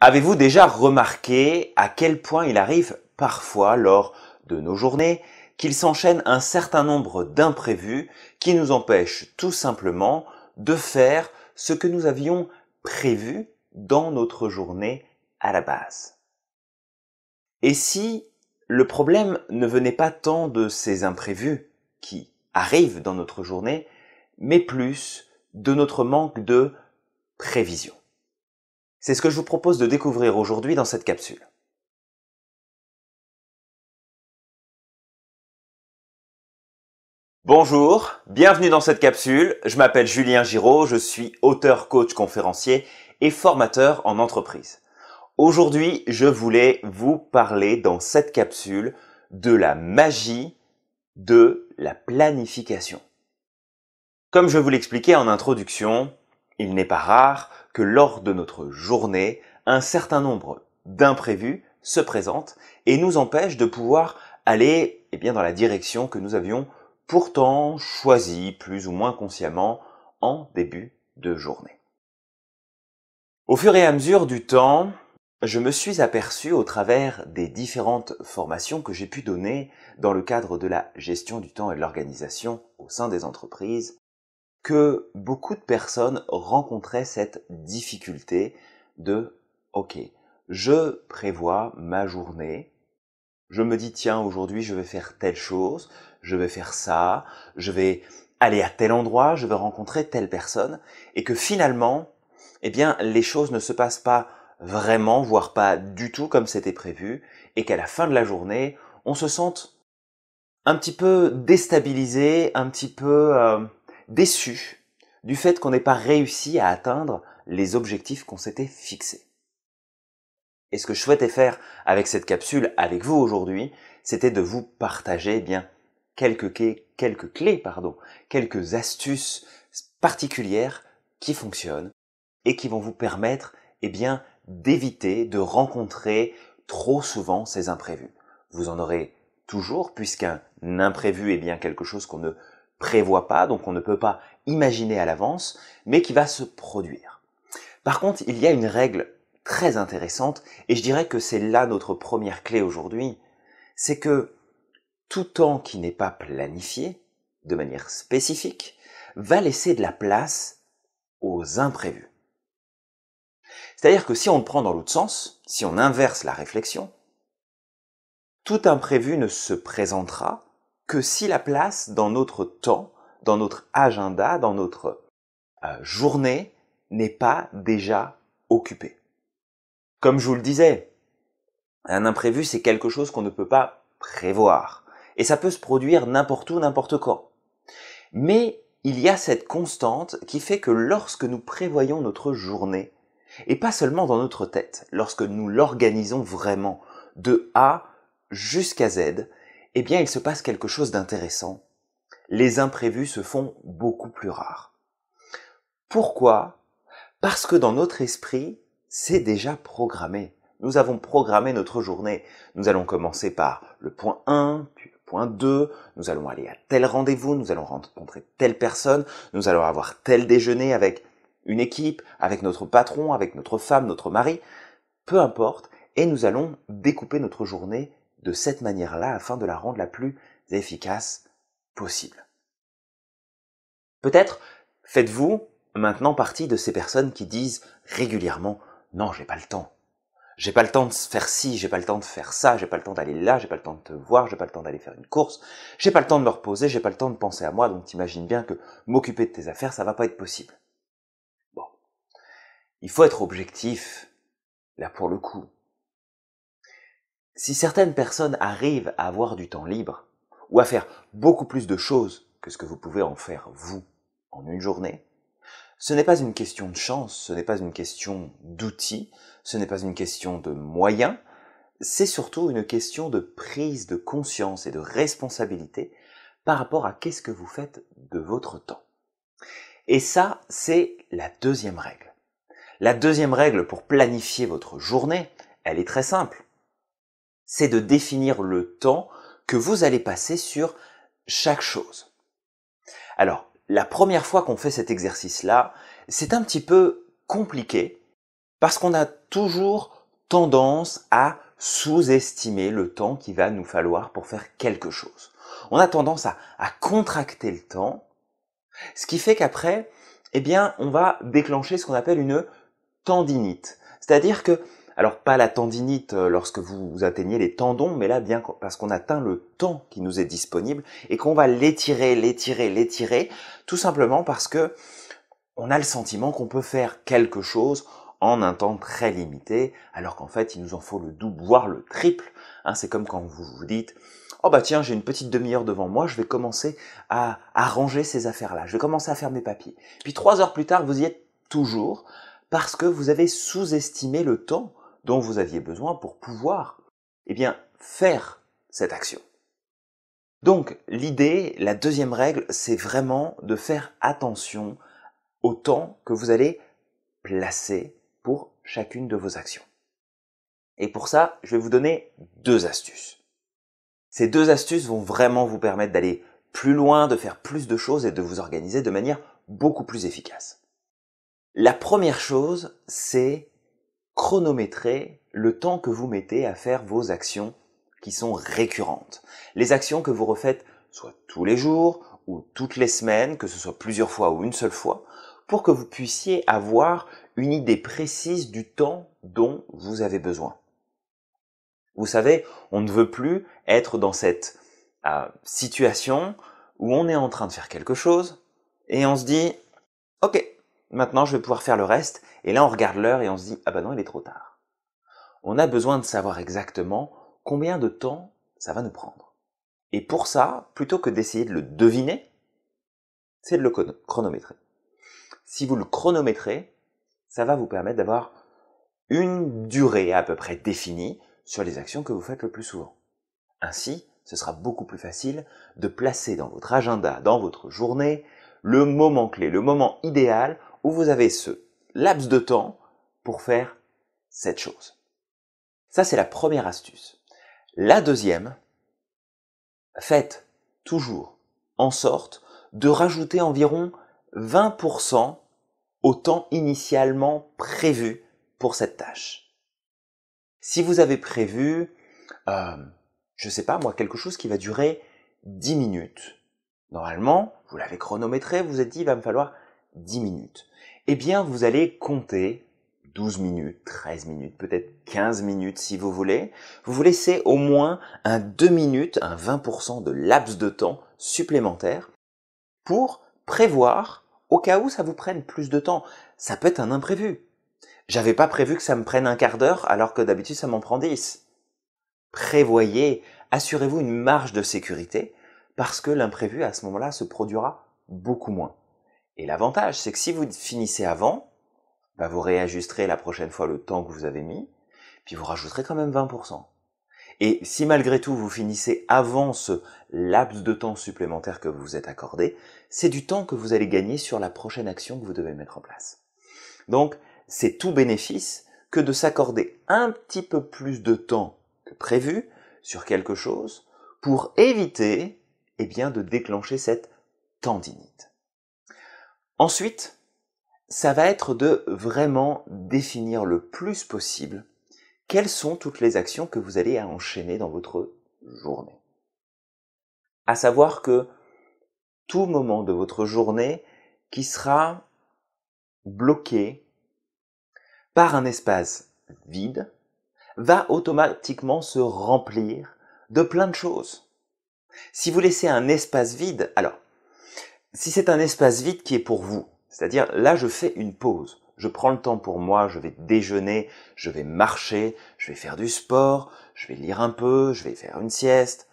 Avez-vous déjà remarqué à quel point il arrive parfois lors de nos journées qu'il s'enchaîne un certain nombre d'imprévus qui nous empêchent tout simplement de faire ce que nous avions prévu dans notre journée à la base Et si le problème ne venait pas tant de ces imprévus qui arrivent dans notre journée, mais plus de notre manque de prévision c'est ce que je vous propose de découvrir aujourd'hui dans cette capsule. Bonjour, bienvenue dans cette capsule. Je m'appelle Julien Giraud, je suis auteur, coach, conférencier et formateur en entreprise. Aujourd'hui, je voulais vous parler dans cette capsule de la magie de la planification. Comme je vous l'expliquais en introduction, il n'est pas rare que lors de notre journée, un certain nombre d'imprévus se présentent et nous empêchent de pouvoir aller eh bien, dans la direction que nous avions pourtant choisie plus ou moins consciemment en début de journée. Au fur et à mesure du temps, je me suis aperçu au travers des différentes formations que j'ai pu donner dans le cadre de la gestion du temps et de l'organisation au sein des entreprises que beaucoup de personnes rencontraient cette difficulté de OK, je prévois ma journée, je me dis tiens, aujourd'hui je vais faire telle chose, je vais faire ça, je vais aller à tel endroit, je vais rencontrer telle personne, et que finalement, eh bien, les choses ne se passent pas vraiment, voire pas du tout comme c'était prévu, et qu'à la fin de la journée, on se sente un petit peu déstabilisé, un petit peu euh, déçu du fait qu'on n'ait pas réussi à atteindre les objectifs qu'on s'était fixés. Et ce que je souhaitais faire avec cette capsule, avec vous aujourd'hui, c'était de vous partager eh bien quelques clés, quelques pardon, quelques astuces particulières qui fonctionnent et qui vont vous permettre eh bien d'éviter de rencontrer trop souvent ces imprévus. Vous en aurez toujours puisqu'un imprévu est bien quelque chose qu'on ne prévoit pas, donc on ne peut pas imaginer à l'avance, mais qui va se produire. Par contre, il y a une règle très intéressante, et je dirais que c'est là notre première clé aujourd'hui, c'est que tout temps qui n'est pas planifié, de manière spécifique, va laisser de la place aux imprévus. C'est-à-dire que si on le prend dans l'autre sens, si on inverse la réflexion, tout imprévu ne se présentera que si la place dans notre temps, dans notre agenda, dans notre euh, journée n'est pas déjà occupée. Comme je vous le disais, un imprévu, c'est quelque chose qu'on ne peut pas prévoir. Et ça peut se produire n'importe où, n'importe quand. Mais il y a cette constante qui fait que lorsque nous prévoyons notre journée, et pas seulement dans notre tête, lorsque nous l'organisons vraiment, de A jusqu'à Z, eh bien il se passe quelque chose d'intéressant. Les imprévus se font beaucoup plus rares. Pourquoi Parce que dans notre esprit, c'est déjà programmé. Nous avons programmé notre journée. Nous allons commencer par le point 1, puis le point 2, nous allons aller à tel rendez-vous, nous allons rencontrer telle personne, nous allons avoir tel déjeuner avec une équipe, avec notre patron, avec notre femme, notre mari, peu importe, et nous allons découper notre journée de cette manière-là afin de la rendre la plus efficace possible. Peut-être faites-vous maintenant partie de ces personnes qui disent régulièrement non, j'ai pas le temps. J'ai pas le temps de faire ci, j'ai pas le temps de faire ça, j'ai pas le temps d'aller là, j'ai pas le temps de te voir, j'ai pas le temps d'aller faire une course, j'ai pas le temps de me reposer, j'ai pas le temps de penser à moi, donc t'imagines bien que m'occuper de tes affaires, ça va pas être possible. Bon. Il faut être objectif, là pour le coup. Si certaines personnes arrivent à avoir du temps libre, ou à faire beaucoup plus de choses que ce que vous pouvez en faire vous en une journée, ce n'est pas une question de chance, ce n'est pas une question d'outils, ce n'est pas une question de moyens, c'est surtout une question de prise de conscience et de responsabilité par rapport à qu'est-ce que vous faites de votre temps. Et ça, c'est la deuxième règle. La deuxième règle pour planifier votre journée, elle est très simple c'est de définir le temps que vous allez passer sur chaque chose. Alors, la première fois qu'on fait cet exercice-là, c'est un petit peu compliqué parce qu'on a toujours tendance à sous-estimer le temps qu'il va nous falloir pour faire quelque chose. On a tendance à, à contracter le temps, ce qui fait qu'après, eh bien, on va déclencher ce qu'on appelle une tendinite. C'est-à-dire que alors pas la tendinite euh, lorsque vous, atteignez les tendons, mais là bien parce qu'on atteint le temps qui nous est disponible et qu'on va l'étirer, l'étirer, l'étirer, tout simplement parce que on a le sentiment qu'on peut faire quelque chose en un temps très limité, alors qu'en fait il nous en faut le double, voire le triple. Hein. c'est comme quand vous vous dites Oh bah tiens, j'ai une petite demi-heure devant moi, je vais commencer à arranger ces affaires-là, je vais commencer à faire mes papiers. Puis trois heures plus tard, vous y êtes toujours parce que vous avez sous-estimé le temps dont vous aviez besoin pour pouvoir eh bien, faire cette action. Donc l'idée, la deuxième règle, c'est vraiment de faire attention au temps que vous allez placer pour chacune de vos actions. Et pour ça, je vais vous donner deux astuces. Ces deux astuces vont vraiment vous permettre d'aller plus loin, de faire plus de choses et de vous organiser de manière beaucoup plus efficace. La première chose, c'est chronométrer le temps que vous mettez à faire vos actions qui sont récurrentes. Les actions que vous refaites soit tous les jours ou toutes les semaines, que ce soit plusieurs fois ou une seule fois, pour que vous puissiez avoir une idée précise du temps dont vous avez besoin. Vous savez, on ne veut plus être dans cette euh, situation où on est en train de faire quelque chose et on se dit, ok, maintenant je vais pouvoir faire le reste. Et là, on regarde l'heure et on se dit, ah ben non, il est trop tard. On a besoin de savoir exactement combien de temps ça va nous prendre. Et pour ça, plutôt que d'essayer de le deviner, c'est de le chronométrer. Si vous le chronométrez, ça va vous permettre d'avoir une durée à peu près définie sur les actions que vous faites le plus souvent. Ainsi, ce sera beaucoup plus facile de placer dans votre agenda, dans votre journée, le moment clé, le moment idéal où vous avez ce laps de temps pour faire cette chose. Ça, c'est la première astuce. La deuxième, faites toujours en sorte de rajouter environ 20% au temps initialement prévu pour cette tâche. Si vous avez prévu, euh, je sais pas moi, quelque chose qui va durer 10 minutes, normalement, vous l'avez chronométré, vous vous êtes dit, il va me falloir 10 minutes eh bien vous allez compter 12 minutes, 13 minutes, peut-être 15 minutes si vous voulez. Vous vous laissez au moins un 2 minutes, un 20% de laps de temps supplémentaire pour prévoir au cas où ça vous prenne plus de temps. Ça peut être un imprévu. J'avais pas prévu que ça me prenne un quart d'heure alors que d'habitude ça m'en prend 10. Prévoyez, assurez-vous une marge de sécurité parce que l'imprévu à ce moment-là se produira beaucoup moins. Et l'avantage, c'est que si vous finissez avant, bah, vous réajusterez la prochaine fois le temps que vous avez mis, puis vous rajouterez quand même 20%. Et si malgré tout vous finissez avant ce laps de temps supplémentaire que vous vous êtes accordé, c'est du temps que vous allez gagner sur la prochaine action que vous devez mettre en place. Donc, c'est tout bénéfice que de s'accorder un petit peu plus de temps que prévu sur quelque chose pour éviter, eh bien, de déclencher cette tendinite. Ensuite, ça va être de vraiment définir le plus possible quelles sont toutes les actions que vous allez enchaîner dans votre journée. À savoir que tout moment de votre journée qui sera bloqué par un espace vide va automatiquement se remplir de plein de choses. Si vous laissez un espace vide, alors si c'est un espace vide qui est pour vous, c'est-à-dire là je fais une pause, je prends le temps pour moi, je vais déjeuner, je vais marcher, je vais faire du sport, je vais lire un peu, je vais faire une sieste,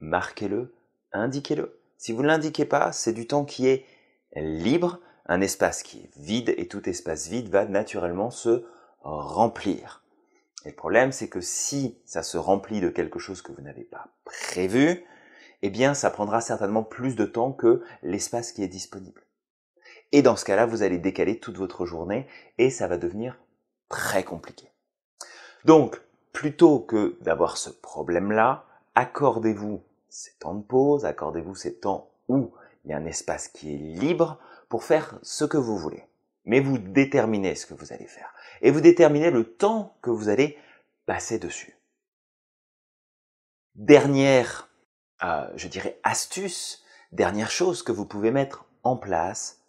marquez-le, indiquez-le. Si vous ne l'indiquez pas, c'est du temps qui est libre, un espace qui est vide et tout espace vide va naturellement se remplir. Et le problème, c'est que si ça se remplit de quelque chose que vous n'avez pas prévu, eh bien, ça prendra certainement plus de temps que l'espace qui est disponible. Et dans ce cas-là, vous allez décaler toute votre journée et ça va devenir très compliqué. Donc, plutôt que d'avoir ce problème-là, accordez-vous ces temps de pause, accordez-vous ces temps où il y a un espace qui est libre pour faire ce que vous voulez. Mais vous déterminez ce que vous allez faire. Et vous déterminez le temps que vous allez passer dessus. Dernière je dirais, astuce, dernière chose que vous pouvez mettre en place,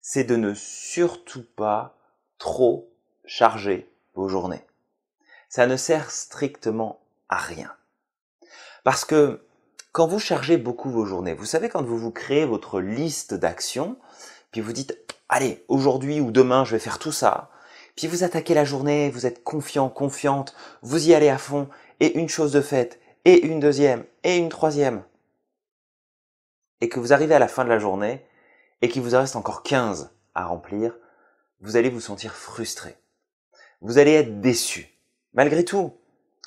c'est de ne surtout pas trop charger vos journées. Ça ne sert strictement à rien. Parce que quand vous chargez beaucoup vos journées, vous savez quand vous vous créez votre liste d'actions, puis vous dites allez, aujourd'hui ou demain, je vais faire tout ça, puis vous attaquez la journée, vous êtes confiant, confiante, vous y allez à fond et une chose de faite, et une deuxième, et une troisième, et que vous arrivez à la fin de la journée, et qu'il vous en reste encore 15 à remplir, vous allez vous sentir frustré. Vous allez être déçu. Malgré tout,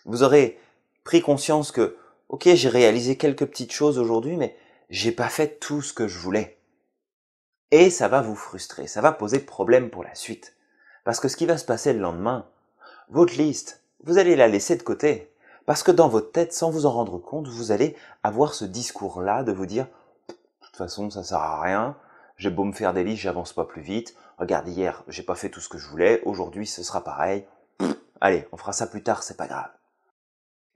vous aurez pris conscience que, ok, j'ai réalisé quelques petites choses aujourd'hui, mais j'ai pas fait tout ce que je voulais. Et ça va vous frustrer, ça va poser problème pour la suite. Parce que ce qui va se passer le lendemain, votre liste, vous allez la laisser de côté. Parce que dans votre tête, sans vous en rendre compte, vous allez avoir ce discours-là de vous dire « de toute façon, ça sert à rien, j'ai beau me faire des lits, j'avance pas plus vite, regarde, hier, j'ai pas fait tout ce que je voulais, aujourd'hui, ce sera pareil, allez, on fera ça plus tard, c'est pas grave. »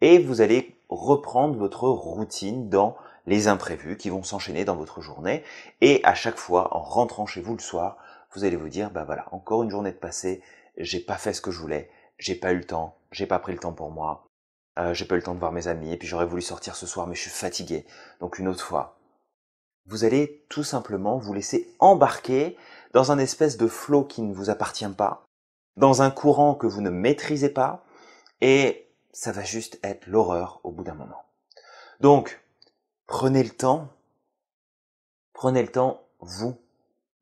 Et vous allez reprendre votre routine dans les imprévus qui vont s'enchaîner dans votre journée. Et à chaque fois, en rentrant chez vous le soir, vous allez vous dire, bah voilà, encore une journée de passé, j'ai pas fait ce que je voulais, j'ai pas eu le temps, j'ai pas pris le temps pour moi, euh, j'ai pas eu le temps de voir mes amis, et puis j'aurais voulu sortir ce soir, mais je suis fatigué, donc une autre fois. Vous allez tout simplement vous laisser embarquer dans un espèce de flot qui ne vous appartient pas, dans un courant que vous ne maîtrisez pas, et ça va juste être l'horreur au bout d'un moment. Donc, prenez le temps, prenez le temps, vous,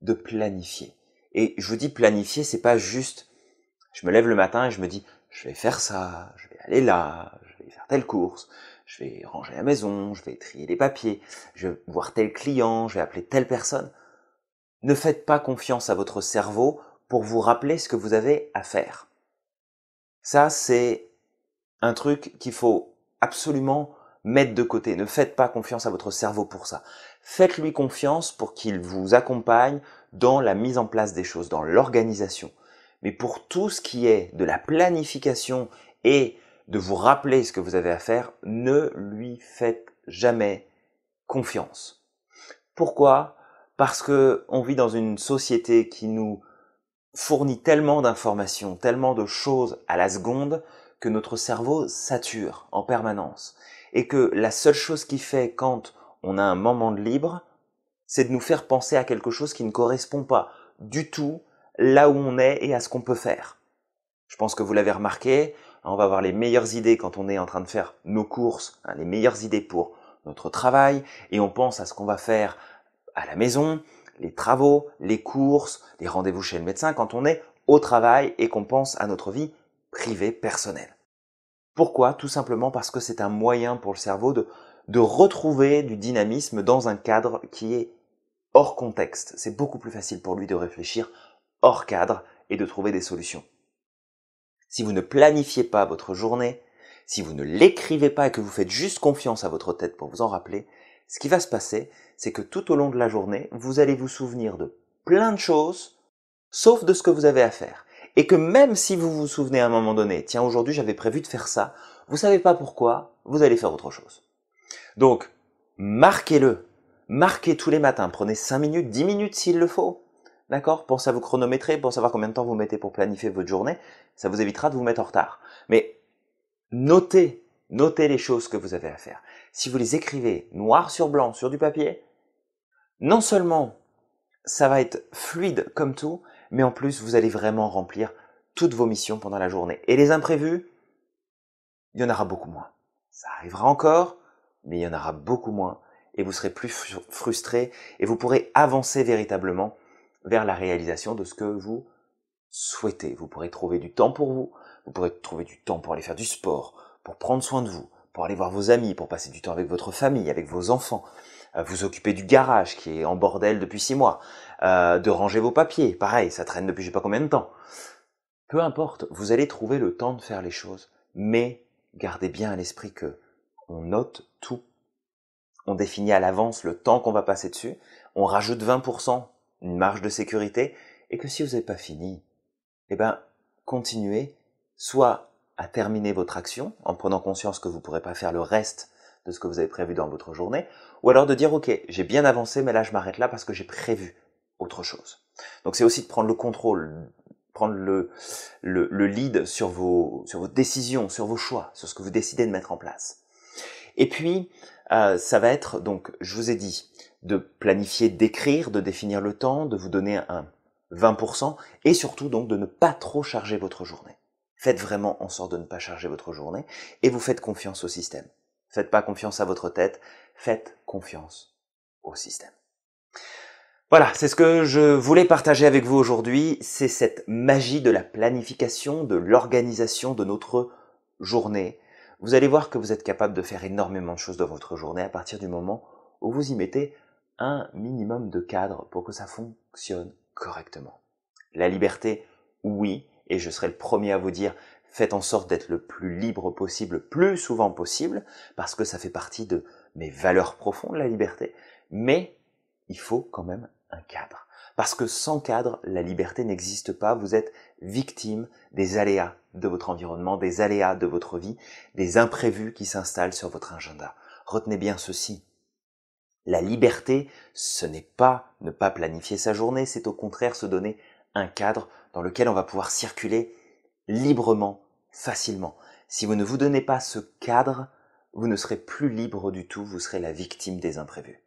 de planifier. Et je vous dis planifier, c'est pas juste je me lève le matin et je me dis je vais faire ça, je vais aller là, faire telle course, je vais ranger la maison, je vais trier les papiers, je vais voir tel client, je vais appeler telle personne. Ne faites pas confiance à votre cerveau pour vous rappeler ce que vous avez à faire. Ça, c'est un truc qu'il faut absolument mettre de côté. Ne faites pas confiance à votre cerveau pour ça. Faites-lui confiance pour qu'il vous accompagne dans la mise en place des choses, dans l'organisation. Mais pour tout ce qui est de la planification et de vous rappeler ce que vous avez à faire, ne lui faites jamais confiance. Pourquoi Parce que on vit dans une société qui nous fournit tellement d'informations, tellement de choses à la seconde que notre cerveau sature en permanence et que la seule chose qui fait quand on a un moment de libre, c'est de nous faire penser à quelque chose qui ne correspond pas du tout là où on est et à ce qu'on peut faire. Je pense que vous l'avez remarqué, on va avoir les meilleures idées quand on est en train de faire nos courses, hein, les meilleures idées pour notre travail, et on pense à ce qu'on va faire à la maison, les travaux, les courses, les rendez-vous chez le médecin, quand on est au travail et qu'on pense à notre vie privée, personnelle. Pourquoi Tout simplement parce que c'est un moyen pour le cerveau de retrouver du dynamisme dans un cadre qui est hors contexte. C'est beaucoup plus facile pour lui de réfléchir hors cadre et de trouver des solutions si vous ne planifiez pas votre journée, si vous ne l'écrivez pas et que vous faites juste confiance à votre tête pour vous en rappeler, ce qui va se passer, c'est que tout au long de la journée, vous allez vous souvenir de plein de choses, sauf de ce que vous avez à faire. Et que même si vous vous souvenez à un moment donné, tiens, aujourd'hui j'avais prévu de faire ça, vous savez pas pourquoi, vous allez faire autre chose. Donc, marquez-le. Marquez tous les matins. Prenez 5 minutes, 10 minutes s'il le faut. D'accord Pour ça, vous chronométrer pour savoir combien de temps vous mettez pour planifier votre journée. Ça vous évitera de vous mettre en retard. Mais notez, notez les choses que vous avez à faire. Si vous les écrivez noir sur blanc sur du papier, non seulement ça va être fluide comme tout, mais en plus vous allez vraiment remplir toutes vos missions pendant la journée. Et les imprévus, il y en aura beaucoup moins. Ça arrivera encore, mais il y en aura beaucoup moins. Et vous serez plus frustré et vous pourrez avancer véritablement vers la réalisation de ce que vous souhaitez. Vous pourrez trouver du temps pour vous, vous pourrez trouver du temps pour aller faire du sport, pour prendre soin de vous, pour aller voir vos amis, pour passer du temps avec votre famille, avec vos enfants, euh, vous occuper du garage qui est en bordel depuis six mois, euh, de ranger vos papiers, pareil, ça traîne depuis je sais pas combien de temps. Peu importe, vous allez trouver le temps de faire les choses, mais gardez bien à l'esprit que on note tout. On définit à l'avance le temps qu'on va passer dessus, on rajoute 20% une marge de sécurité, et que si vous n'avez pas fini, eh ben, continuez soit à terminer votre action en prenant conscience que vous ne pourrez pas faire le reste de ce que vous avez prévu dans votre journée, ou alors de dire ok, j'ai bien avancé, mais là je m'arrête là parce que j'ai prévu autre chose. Donc c'est aussi de prendre le contrôle, prendre le, le, lead sur vos, sur vos décisions, sur vos choix, sur ce que vous décidez de mettre en place. Et puis, euh, ça va être, donc je vous ai dit, de planifier, d'écrire, de définir le temps, de vous donner un 20% et surtout donc de ne pas trop charger votre journée. Faites vraiment en sorte de ne pas charger votre journée et vous faites confiance au système. Faites pas confiance à votre tête, faites confiance au système. Voilà, c'est ce que je voulais partager avec vous aujourd'hui, c'est cette magie de la planification, de l'organisation de notre journée. Vous allez voir que vous êtes capable de faire énormément de choses dans votre journée à partir du moment où vous y mettez un minimum de cadre pour que ça fonctionne correctement. La liberté, oui, et je serai le premier à vous dire, faites en sorte d'être le plus libre possible, le plus souvent possible, parce que ça fait partie de mes valeurs profondes, la liberté, mais il faut quand même un cadre. Parce que sans cadre, la liberté n'existe pas, vous êtes victime des aléas de votre environnement, des aléas de votre vie, des imprévus qui s'installent sur votre agenda. Retenez bien ceci, la liberté, ce n'est pas ne pas planifier sa journée, c'est au contraire se donner un cadre dans lequel on va pouvoir circuler librement, facilement. Si vous ne vous donnez pas ce cadre, vous ne serez plus libre du tout, vous serez la victime des imprévus.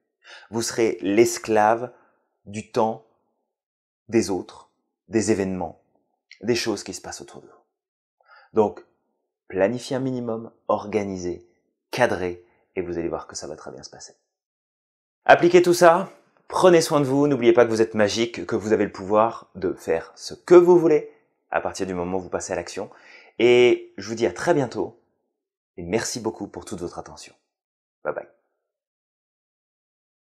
Vous serez l'esclave du temps, des autres, des événements, des choses qui se passent autour de vous. Donc, planifiez un minimum, organisez, cadrez, et vous allez voir que ça va très bien se passer. Appliquez tout ça, prenez soin de vous, n'oubliez pas que vous êtes magique, que vous avez le pouvoir de faire ce que vous voulez à partir du moment où vous passez à l'action. Et je vous dis à très bientôt et merci beaucoup pour toute votre attention. Bye bye.